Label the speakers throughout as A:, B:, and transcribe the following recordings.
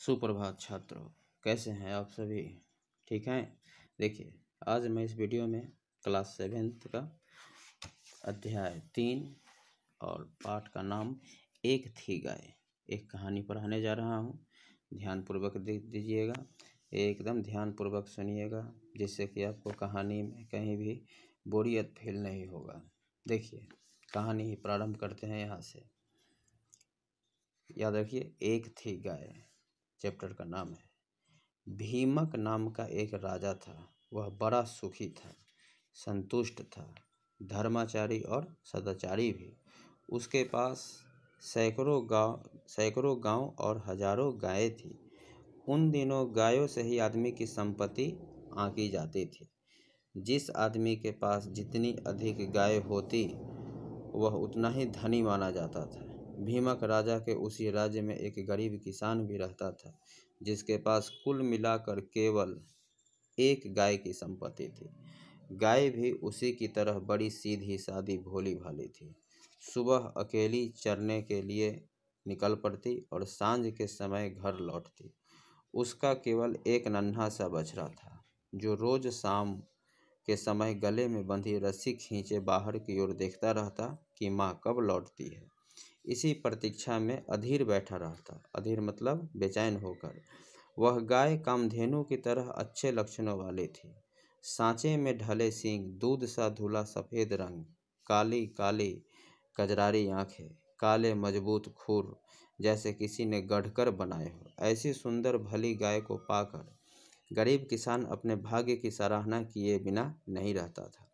A: सुप्रभात छात्रों कैसे हैं आप सभी ठीक हैं देखिए आज मैं इस वीडियो में क्लास सेवेंथ का अध्याय तीन और पाठ का नाम एक थी गाय एक कहानी पढ़ाने जा रहा हूँ ध्यानपूर्वक देख दीजिएगा एकदम ध्यानपूर्वक सुनिएगा जिससे कि आपको कहानी में कहीं भी बोरियत फील नहीं होगा देखिए कहानी प्रारंभ करते हैं यहाँ से याद रखिए एक थी गाय चैप्टर का नाम है भीमक नाम का एक राजा था वह बड़ा सुखी था संतुष्ट था धर्माचारी और सदाचारी भी उसके पास सैकड़ों गांव सैकड़ों गांव और हजारों गायें थी उन दिनों गायों से ही आदमी की संपत्ति आंकी जाती थी जिस आदमी के पास जितनी अधिक गाय होती वह उतना ही धनी माना जाता था भीमक राजा के उसी राज्य में एक गरीब किसान भी रहता था जिसके पास कुल मिलाकर केवल एक गाय की संपत्ति थी गाय भी उसी की तरह बड़ी सीधी सादी भोली भाली थी सुबह अकेली चरने के लिए निकल पड़ती और सांझ के समय घर लौटती उसका केवल एक नन्हा सा बछड़ा था जो रोज शाम के समय गले में बंधी रस्सी खींचे बाहर की ओर देखता रहता कि माँ कब लौटती है इसी प्रतीक्षा में अधीर बैठा रहता अधीर मतलब बेचैन होकर वह गाय कामधेनु की तरह अच्छे लक्षणों वाली थी सांचे में ढले सींग दूध सा धुला सफ़ेद रंग काली काली कजरारी आँखें काले मजबूत खुर जैसे किसी ने गढ़कर बनाए हो ऐसी सुंदर भली गाय को पाकर गरीब किसान अपने भाग्य की सराहना किए बिना नहीं रहता था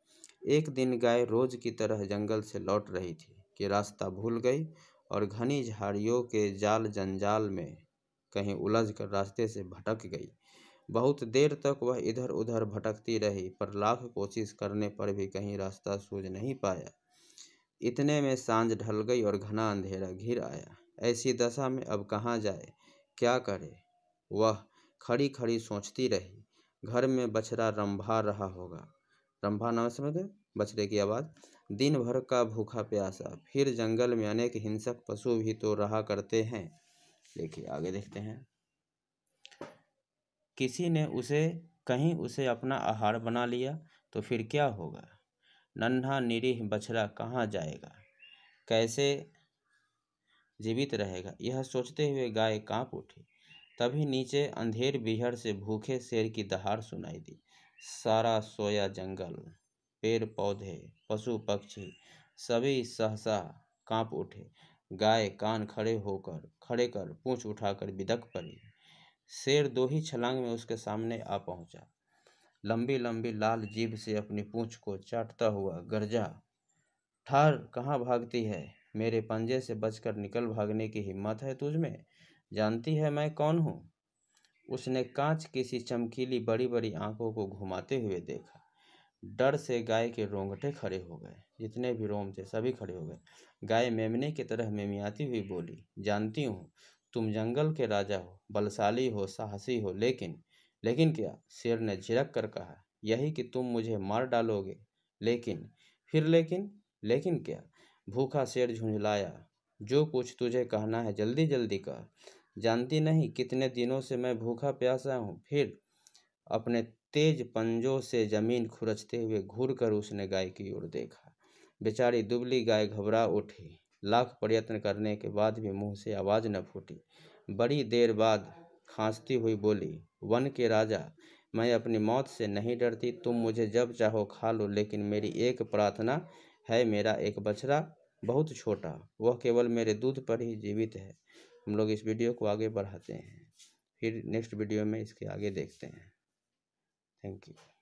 A: एक दिन गाय रोज की तरह जंगल से लौट रही थी कि रास्ता भूल गई और घनी झाड़ियों के जाल जंजाल में कहीं उलझ कर रास्ते से भटक गई बहुत देर तक वह इधर उधर भटकती रही पर लाख कोशिश करने पर भी कहीं रास्ता सूझ नहीं पाया इतने में सांझ ढल गई और घना अंधेरा घिर आया ऐसी दशा में अब कहाँ जाए क्या करे वह खड़ी खड़ी सोचती रही घर में बछड़ा रंभा रहा होगा रंभा नाम बछड़े की आवाज़ दिन भर का भूखा प्यासा फिर जंगल में अनेक हिंसक पशु भी तो रहा करते हैं देखिए आगे देखते हैं किसी ने उसे कहीं उसे अपना आहार बना लिया तो फिर क्या होगा नन्हा निरीह बछड़ा कहाँ जाएगा कैसे जीवित रहेगा यह सोचते हुए गाय कांप उठी तभी नीचे अंधेर बिहड़ से भूखे शेर की दहाड़ सुनाई दी सारा सोया जंगल पेड़ पौधे पशु पक्षी सभी सहसा कांप उठे गाय कान खड़े होकर खड़े कर पूँछ उठाकर बिदक पड़ी शेर दो ही छलांग में उसके सामने आ पहुंचा लंबी लंबी लाल जीभ से अपनी पूँछ को चाटता हुआ गरजा ठार कहाँ भागती है मेरे पंजे से बचकर निकल भागने की हिम्मत है तुझमें जानती है मैं कौन हूँ उसने कांच किसी चमकीली बड़ी बड़ी आंखों को घुमाते हुए देखा डर से गाय के रोंगटे खड़े हो गए जितने भी रोम थे सभी खड़े हो गए गाय मेमने की तरह मेमियाती हुई बोली जानती हूँ तुम जंगल के राजा हो बलशाली हो साहसी हो लेकिन लेकिन क्या शेर ने झिड़क कर कहा यही कि तुम मुझे मार डालोगे लेकिन फिर लेकिन लेकिन क्या भूखा शेर झुंझलाया जो कुछ तुझे कहना है जल्दी जल्दी कह जानती नहीं कितने दिनों से मैं भूखा प्यासा हूँ फिर अपने तेज पंजों से जमीन खुरचते हुए घूर कर उसने गाय की ओर देखा बेचारी दुबली गाय घबरा उठी लाख प्रयत्न करने के बाद भी मुंह से आवाज़ न फूटी बड़ी देर बाद खांसती हुई बोली वन के राजा मैं अपनी मौत से नहीं डरती तुम मुझे जब चाहो खा लो लेकिन मेरी एक प्रार्थना है मेरा एक बछड़ा बहुत छोटा वह केवल मेरे दूध पर ही जीवित है हम लोग इस वीडियो को आगे बढ़ाते हैं फिर नेक्स्ट वीडियो में इसके आगे देखते हैं Thank you.